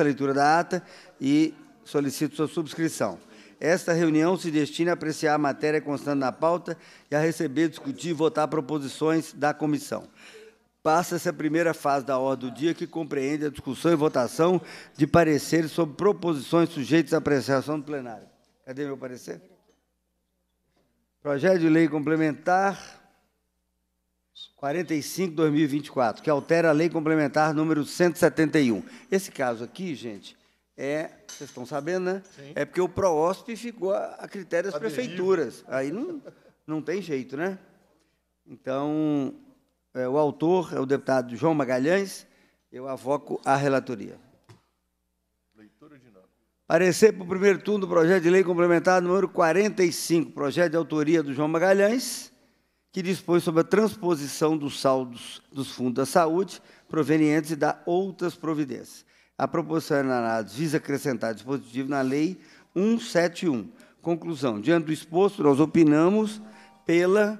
a leitura da ata e solicito sua subscrição. Esta reunião se destina a apreciar a matéria constante na pauta e a receber, discutir e votar proposições da comissão. Passa-se a primeira fase da ordem do dia, que compreende a discussão e votação de pareceres sobre proposições sujeitas à apreciação do plenário. Cadê meu parecer? Projeto de lei complementar 45 2024, que altera a lei complementar número 171. Esse caso aqui, gente, é, vocês estão sabendo, né? Sim. É porque o PROOSP ficou a, a critério das prefeituras. Aí não, não tem jeito, né? Então, é, o autor é o deputado João Magalhães, eu avoco a relatoria. Leitura dinâmica. Parecer para o primeiro turno do projeto de lei complementar número 45, projeto de autoria do João Magalhães que dispõe sobre a transposição dos saldos dos fundos da saúde provenientes da outras providências. A proposição é análise visa acrescentar dispositivo na Lei 171. Conclusão. Diante do exposto, nós opinamos pela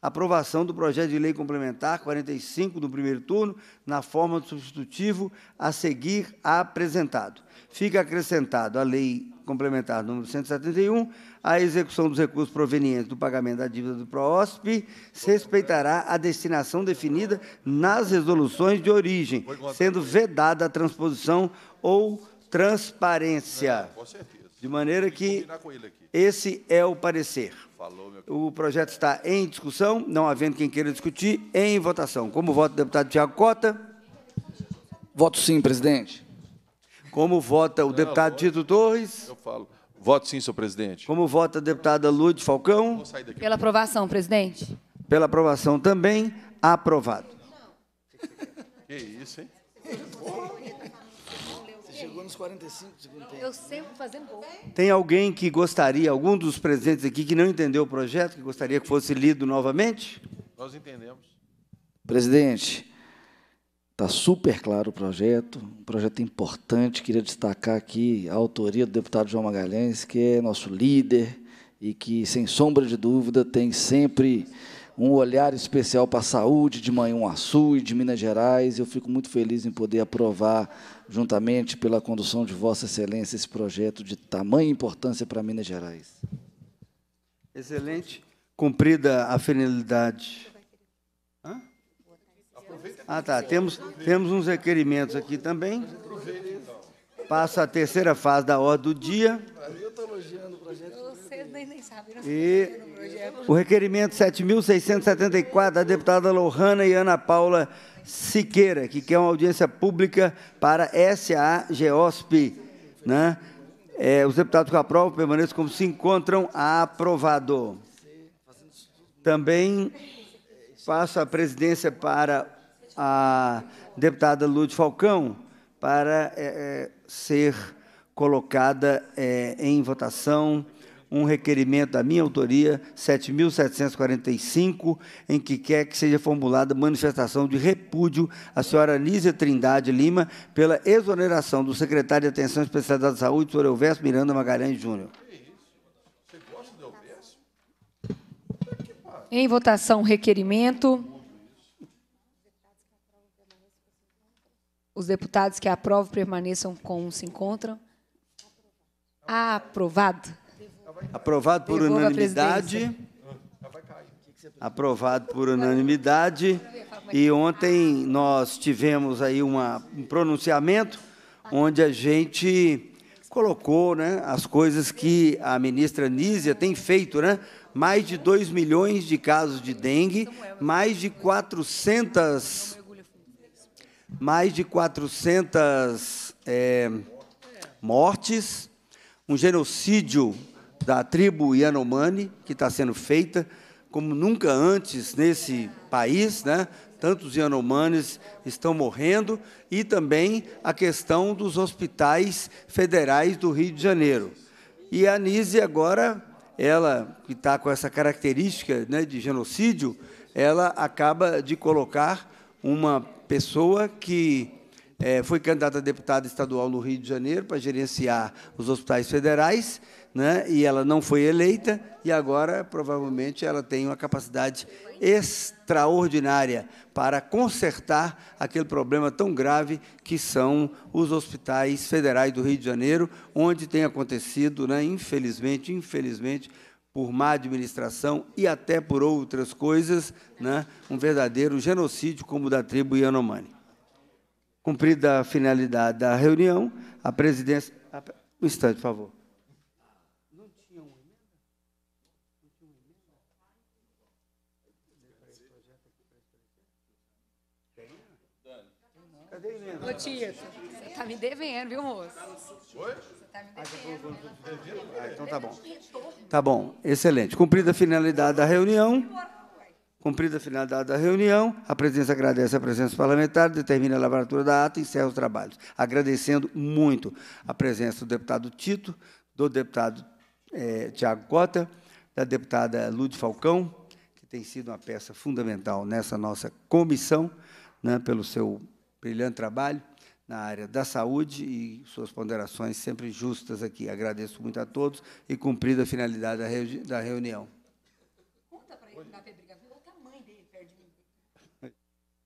aprovação do projeto de lei complementar 45 do primeiro turno, na forma do substitutivo a seguir apresentado. Fica acrescentado à lei complementar número 171 a execução dos recursos provenientes do pagamento da dívida do PROSP se respeitará a destinação definida nas resoluções de origem, sendo vedada a transposição ou transparência. É, de maneira que esse é o parecer. O projeto está em discussão, não havendo quem queira discutir, em votação. Como voto o deputado Tiago Cota? Voto sim, presidente. Como vota o deputado Tito Torres? Eu falo. Voto sim, senhor presidente. Como vota a deputada Lúcia Falcão? Pela aprovação, presidente. Pela aprovação também, aprovado. Que isso, hein? Você chegou nos 45 segundos. Eu sempre fazendo gol. Tem alguém que gostaria, algum dos presentes aqui que não entendeu o projeto, que gostaria que fosse lido novamente? Nós entendemos. Presidente, Está super claro o projeto, um projeto importante. Queria destacar aqui a autoria do deputado João Magalhães, que é nosso líder e que, sem sombra de dúvida, tem sempre um olhar especial para a saúde de Manhuaçu e de Minas Gerais. Eu fico muito feliz em poder aprovar, juntamente pela condução de Vossa Excelência, esse projeto de tamanha importância para Minas Gerais. Excelente. Cumprida a finalidade ah, tá. Temos, temos uns requerimentos aqui também. Passa a terceira fase da ordem do dia. E o requerimento 7.674 da deputada Lohana e Ana Paula Siqueira, que quer uma audiência pública para SAGOSP. Né? É, os deputados que aprovam permaneçam como se encontram. Aprovado. Também passo a presidência para a deputada Lúcia Falcão para é, é, ser colocada é, em votação um requerimento da minha autoria, 7.745, em que quer que seja formulada manifestação de repúdio à senhora Lízia Trindade Lima pela exoneração do secretário de Atenção Especializada de Saúde, senhor Elvésio Miranda Magalhães Júnior. Em votação, requerimento. Os deputados que aprovam permaneçam como se encontram. Aprovado. Aprovado por unanimidade. Aprovado por unanimidade. E ontem nós tivemos aí uma, um pronunciamento onde a gente colocou né, as coisas que a ministra Nízia tem feito, né? Mais de 2 milhões de casos de dengue, mais de 400 mais de 400 é, mortes, um genocídio da tribo Yanomami, que está sendo feita como nunca antes nesse país, né? Tantos Yanomamis estão morrendo, e também a questão dos hospitais federais do Rio de Janeiro. E a Nise agora, ela que está com essa característica né, de genocídio, ela acaba de colocar uma pessoa que é, foi candidata a deputada estadual no Rio de Janeiro para gerenciar os hospitais federais, né? e ela não foi eleita, e agora provavelmente ela tem uma capacidade extraordinária para consertar aquele problema tão grave que são os hospitais federais do Rio de Janeiro, onde tem acontecido, né, infelizmente, infelizmente, por má administração e até por outras coisas, né, um verdadeiro genocídio como o da tribo Yanomami. Cumprida a finalidade da reunião, a presidência... Ah, um instante, por favor. Cadê a emenda? Ô, Tito, você está me devendo, viu, moço? Oi? Tá é né? Ah, então tá é bom. Tá bom, excelente. Cumprida a finalidade da reunião. Cumprida a finalidade da reunião, a presença agradece a presença parlamentar, determina a lavratura da ata e encerra os trabalhos. Agradecendo muito a presença do deputado Tito, do deputado é, Tiago Cota, da deputada Lude Falcão, que tem sido uma peça fundamental nessa nossa comissão, né, pelo seu brilhante trabalho, na área da saúde e suas ponderações sempre justas aqui. Agradeço muito a todos e cumprida a finalidade da, da reunião.